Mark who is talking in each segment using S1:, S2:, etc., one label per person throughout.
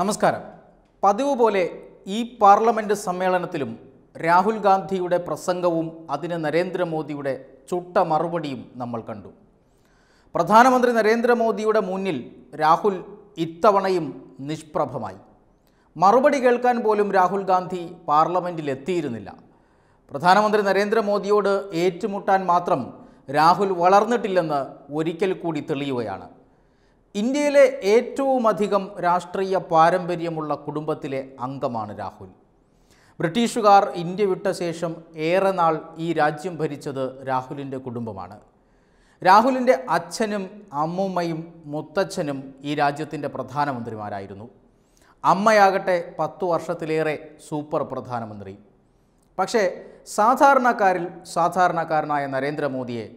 S1: നമസ്കാരം പതിവ് പോലെ ഈ പാർലമെൻറ്റ് സമ്മേളനത്തിലും രാഹുൽ ഗാന്ധിയുടെ പ്രസംഗവും അതിന് നരേന്ദ്രമോദിയുടെ ചുട്ട മറുപടിയും നമ്മൾ കണ്ടു പ്രധാനമന്ത്രി നരേന്ദ്രമോദിയുടെ മുന്നിൽ രാഹുൽ ഇത്തവണയും നിഷ്പ്രഭമായി മറുപടി കേൾക്കാൻ പോലും രാഹുൽ ഗാന്ധി പാർലമെൻറ്റിൽ എത്തിയിരുന്നില്ല പ്രധാനമന്ത്രി നരേന്ദ്രമോദിയോട് ഏറ്റുമുട്ടാൻ മാത്രം രാഹുൽ വളർന്നിട്ടില്ലെന്ന് ഒരിക്കൽ കൂടി തെളിയുകയാണ് ഇന്ത്യയിലെ ഏറ്റവുമധികം രാഷ്ട്രീയ പാരമ്പര്യമുള്ള കുടുംബത്തിലെ അംഗമാണ് രാഹുൽ ബ്രിട്ടീഷുകാർ ഇന്ത്യ വിട്ട ശേഷം ഏറെ നാൾ ഈ രാജ്യം ഭരിച്ചത് രാഹുലിൻ്റെ കുടുംബമാണ് രാഹുലിൻ്റെ അച്ഛനും അമ്മൂമ്മയും മുത്തച്ഛനും ഈ രാജ്യത്തിൻ്റെ പ്രധാനമന്ത്രിമാരായിരുന്നു അമ്മയാകട്ടെ പത്തു വർഷത്തിലേറെ സൂപ്പർ പ്രധാനമന്ത്രി പക്ഷേ സാധാരണക്കാരിൽ സാധാരണക്കാരനായ നരേന്ദ്രമോദിയെ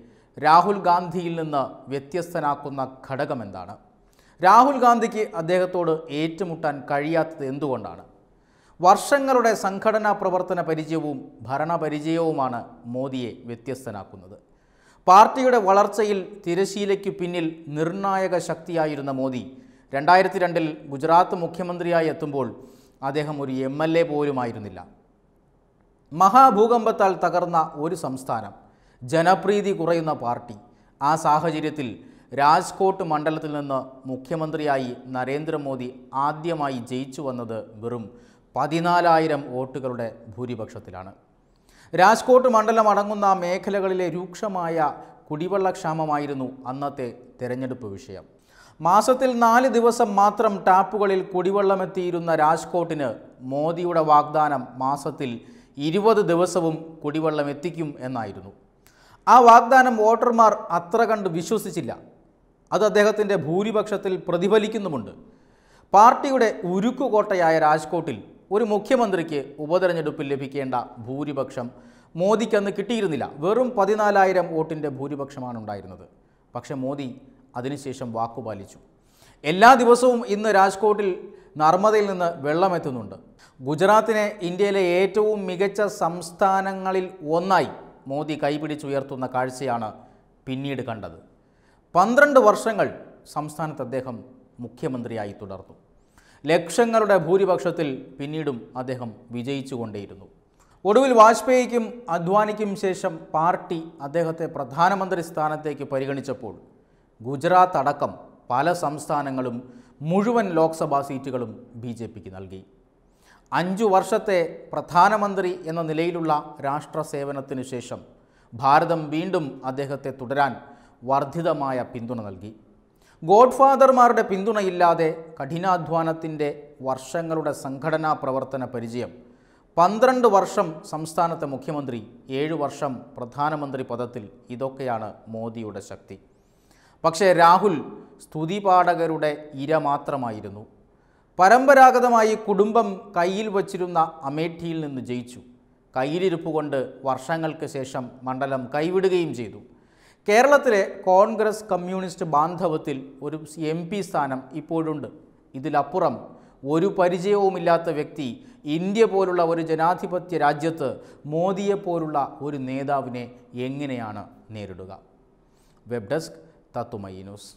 S1: രാഹുൽ ഗാന്ധിയിൽ നിന്ന് വ്യത്യസ്തനാക്കുന്ന ഘടകമെന്താണ് രാഹുൽ ഗാന്ധിക്ക് അദ്ദേഹത്തോട് ഏറ്റുമുട്ടാൻ കഴിയാത്തത് എന്തുകൊണ്ടാണ് വർഷങ്ങളുടെ സംഘടനാ പ്രവർത്തന പരിചയവും ഭരണപരിചയവുമാണ് മോദിയെ വ്യത്യസ്തനാക്കുന്നത് പാർട്ടിയുടെ വളർച്ചയിൽ തിരശീലയ്ക്ക് പിന്നിൽ നിർണായക ശക്തിയായിരുന്ന മോദി രണ്ടായിരത്തി രണ്ടിൽ ഗുജറാത്ത് മുഖ്യമന്ത്രിയായി എത്തുമ്പോൾ അദ്ദേഹം ഒരു എം എൽ എ പോലുമായിരുന്നില്ല മഹാഭൂകമ്പത്താൽ തകർന്ന ഒരു സംസ്ഥാനം ജനപ്രീതി കുറയുന്ന പാർട്ടി ആ സാഹചര്യത്തിൽ രാജ്കോട്ട് മണ്ഡലത്തിൽ നിന്ന് മുഖ്യമന്ത്രിയായി നരേന്ദ്രമോദി ആദ്യമായി ജയിച്ചു വന്നത് വെറും പതിനാലായിരം വോട്ടുകളുടെ ഭൂരിപക്ഷത്തിലാണ് രാജ്കോട്ട് മണ്ഡലം അടങ്ങുന്ന മേഖലകളിലെ രൂക്ഷമായ കുടിവെള്ളക്ഷാമമായിരുന്നു അന്നത്തെ തെരഞ്ഞെടുപ്പ് വിഷയം മാസത്തിൽ നാല് ദിവസം മാത്രം ടാപ്പുകളിൽ കുടിവെള്ളമെത്തിയിരുന്ന രാജ്കോട്ടിന് മോദിയുടെ വാഗ്ദാനം മാസത്തിൽ ഇരുപത് ദിവസവും കുടിവെള്ളം എത്തിക്കും എന്നായിരുന്നു ആ വാഗ്ദാനം വോട്ടർമാർ അത്ര കണ്ട് വിശ്വസിച്ചില്ല അത് അദ്ദേഹത്തിൻ്റെ ഭൂരിപക്ഷത്തിൽ പ്രതിഫലിക്കുന്നുമുണ്ട് പാർട്ടിയുടെ ഉരുക്കുകോട്ടയായ രാജ്കോട്ടിൽ ഒരു മുഖ്യമന്ത്രിക്ക് ഉപതെരഞ്ഞെടുപ്പിൽ ലഭിക്കേണ്ട ഭൂരിപക്ഷം മോദിക്കന്ന് കിട്ടിയിരുന്നില്ല വെറും പതിനാലായിരം വോട്ടിൻ്റെ ഭൂരിപക്ഷമാണ് ഉണ്ടായിരുന്നത് പക്ഷേ മോദി അതിനുശേഷം വാക്കുപാലിച്ചു എല്ലാ ദിവസവും ഇന്ന് രാജ്കോട്ടിൽ നർമ്മദയിൽ നിന്ന് വെള്ളമെത്തുന്നുണ്ട് ഗുജറാത്തിനെ ഇന്ത്യയിലെ ഏറ്റവും മികച്ച സംസ്ഥാനങ്ങളിൽ ഒന്നായി മോദി കൈപിടിച്ചുയർത്തുന്ന കാഴ്ചയാണ് പിന്നീട് കണ്ടത് പന്ത്രണ്ട് വർഷങ്ങൾ സംസ്ഥാനത്ത് അദ്ദേഹം മുഖ്യമന്ത്രിയായി തുടർന്നു ലക്ഷങ്ങളുടെ ഭൂരിപക്ഷത്തിൽ പിന്നീടും അദ്ദേഹം വിജയിച്ചുകൊണ്ടേയിരുന്നു ഒടുവിൽ വാജ്പേയിക്കും അദ്വാനിക്കും ശേഷം പാർട്ടി അദ്ദേഹത്തെ പ്രധാനമന്ത്രി സ്ഥാനത്തേക്ക് പരിഗണിച്ചപ്പോൾ ഗുജറാത്ത് അടക്കം പല സംസ്ഥാനങ്ങളും മുഴുവൻ ലോക്സഭാ സീറ്റുകളും ബി ജെ പിക്ക് നൽകി അഞ്ചു വർഷത്തെ പ്രധാനമന്ത്രി എന്ന നിലയിലുള്ള രാഷ്ട്ര സേവനത്തിനു ശേഷം ഭാരതം വീണ്ടും അദ്ദേഹത്തെ തുടരാൻ വർദ്ധിതമായ പിന്തുണ നൽകി ഗോഡ്ഫാദർമാരുടെ പിന്തുണയില്ലാതെ കഠിനാധ്വാനത്തിൻ്റെ വർഷങ്ങളുടെ സംഘടനാ പ്രവർത്തന പരിചയം പന്ത്രണ്ട് വർഷം സംസ്ഥാനത്തെ മുഖ്യമന്ത്രി ഏഴു വർഷം പ്രധാനമന്ത്രി പദത്തിൽ ഇതൊക്കെയാണ് മോദിയുടെ ശക്തി പക്ഷേ രാഹുൽ സ്തുതിപാഠകരുടെ ഇര മാത്രമായിരുന്നു പരമ്പരാഗതമായി കുടുംബം കയ്യിൽ വച്ചിരുന്ന അമേഠിയിൽ നിന്ന് ജയിച്ചു കയ്യിലിരുപ്പ് കൊണ്ട് വർഷങ്ങൾക്ക് ശേഷം മണ്ഡലം കൈവിടുകയും ചെയ്തു കേരളത്തിലെ കോൺഗ്രസ് കമ്മ്യൂണിസ്റ്റ് ബാന്ധവത്തിൽ ഒരു എം പി സ്ഥാനം ഇപ്പോഴുണ്ട് ഇതിലപ്പുറം ഒരു പരിചയവുമില്ലാത്ത വ്യക്തി ഇന്ത്യ പോലുള്ള ഒരു ജനാധിപത്യ രാജ്യത്ത് മോദിയെപ്പോലുള്ള ഒരു നേതാവിനെ എങ്ങനെയാണ് നേരിടുക വെബ് ഡെസ്ക് തത്തുമൈ ന്യൂസ്